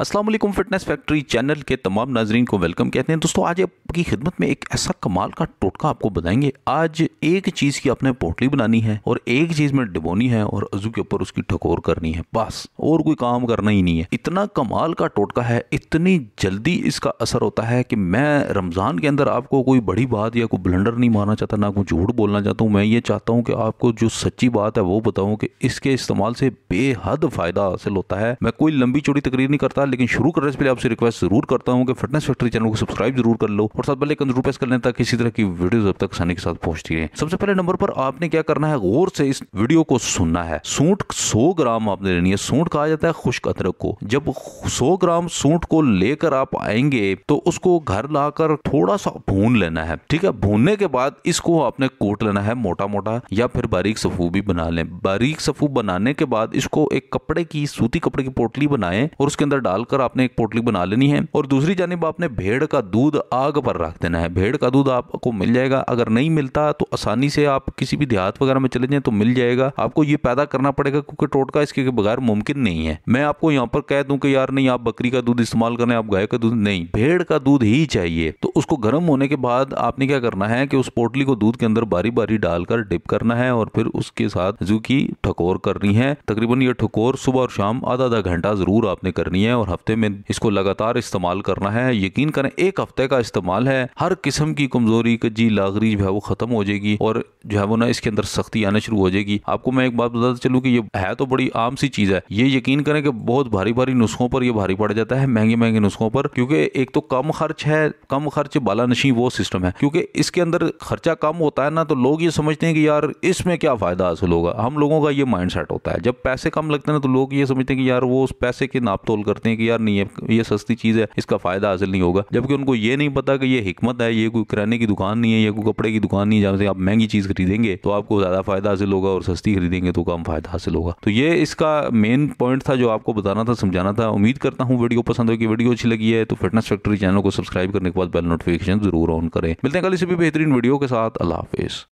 Aslam fitness factory channel के तमाम नाजरन को वेलकम कहते हैं दोस्तों आज आपकी खिदमत में एक ऐसा कमाल का टोटका आपको बताएंगे आज एक चीज़ की आपने पोटली बनानी है और एक चीज़ में डिबोनी है और अजू के ऊपर उसकी ठकोर करनी है बस और कोई काम करना ही नहीं है इतना कमाल का टोटका है इतनी जल्दी इसका असर होता है कि मैं रमज़ान के अंदर आपको कोई बड़ी बात या कोई ब्लंडर नहीं मारना चाहता ना कोई झूठ बोलना चाहता हूँ मैं ये चाहता हूँ कि आपको जो सच्ची बात है वो बताऊँ कि इसके इस्तेमाल से बेहद फ़ायदा हासिल होता है मैं कोई लंबी चौड़ी तकरीर नहीं करता लेकिन शुरू करने से पहले आपसे रिक्वेस्ट जरूर करता हूँ कि फिटनेस फैक्ट्री चैनल को सब्सक्राइब जरूर कर लो और साथ बेल आइकन जरूर प्रेस कर लेता किसी तरह की वीडियो अब तक आसानी के साथ पहुंचती है सबसे पहले नंबर पर आपने क्या करना है गौर से इस वीडियो को सुनना है सूट सौ ग्राम आपने लेनी है सूट कहा जाता है खुश्क अदरक को जब सौ ग्राम सूट को लेकर आप आएंगे तो उसको घर लाकर थोड़ा सा भून लेना है ठीक है भूनने के बाद इसको आपने कोट लेना है मोटा मोटा या फिर बारीक सफू भी बना लें बारीक सफू बनाने के बाद इसको एक कपड़े की सूती कपड़े की पोटली बनाएं और उसके अंदर डाल डालकर आपने एक पोटली बना लेनी है और दूसरी जानब आपने भेड़ का दूध आग पर रख देना है भेड़ का दूध आपको मिल जाएगा अगर नहीं मिलता तो आसानी से आप किसी भी देहात वगैरह में चले जाए तो मिल जाएगा आपको ये पैदा करना पड़ेगा क्योंकि टोटका इसके बगैर मुमकिन नहीं है मैं आपको यहाँ पर कह दूं कि यार नहीं आप बकरी का दूध इस्तेमाल करें आप गाय का दूध नहीं भेड़ का दूध ही चाहिए तो उसको गर्म होने के बाद आपने क्या करना है कि उस पोटली को दूध के अंदर बारी बारी डालकर डिप करना है और फिर उसके साथ जू की ठकोर करनी है तकरीबन ये ठकोर सुबह और शाम आधा आधा घंटा जरूर आपने करनी है और हफ्ते में इसको लगातार इस्तेमाल करना है यकीन करें एक हफ्ते का इस्तेमाल है हर किस्म की कमजोरी की जी लागरी जो है वो खत्म हो जाएगी और जो है वो ना इसके अंदर सख्ती आना शुरू हो जाएगी आपको मैं एक बात बताता चलूँ कि ये है तो बड़ी आम सी चीज़ है ये यकीन करें कि बहुत भारी भारी नुस्खों पर यह भारी पड़ जाता है महंगे महंगे नुस्खों पर क्योंकि एक तो कम खर्च है कम खर्च बाला नशी वो सिस्टम है क्योंकि इसके अंदर खर्चा कम होता है ना तो लोग ये समझते हैं कि यार इसमें क्या फ़ायदा हासिल होगा हम लोगों का ये माइंड सेट होता है जब पैसे कम लगते हैं ना तो लोग ये समझते हैं कि यार वो उस पैसे के नाप तोल करते हैं हैं कि यार नहीं है ये सस्ती चीज़ है इसका फ़ायदा हासिल नहीं होगा जबकि उनको ये नहीं पता कि ये हिकमत है ये कोई किराने की दुकान नहीं है ये कोई कपड़े की दुकान नहीं है जहां से आप महंगी चीज़ खरीदेंगे तो आपको ज़्यादा फ़ायदा हासिल होगा और सस्ती खरीदेंगे तो कम फ़ायदा हासिल होगा तो ये इसका मेन पॉइंट था जो आपको बताना था समझाना था उम्मीद करता हूँ वीडियो पसंद होगी वीडियो अच्छी लगी है तो फिटनेस फैक्ट्री चैनल को सब्सक्राइब करने के बाद बेल नोटिफिकेशन जरूर ऑन करें मिलते हैं कल इसी भी बेहतरीन वीडियो के साथ अल्लाह हाफिज़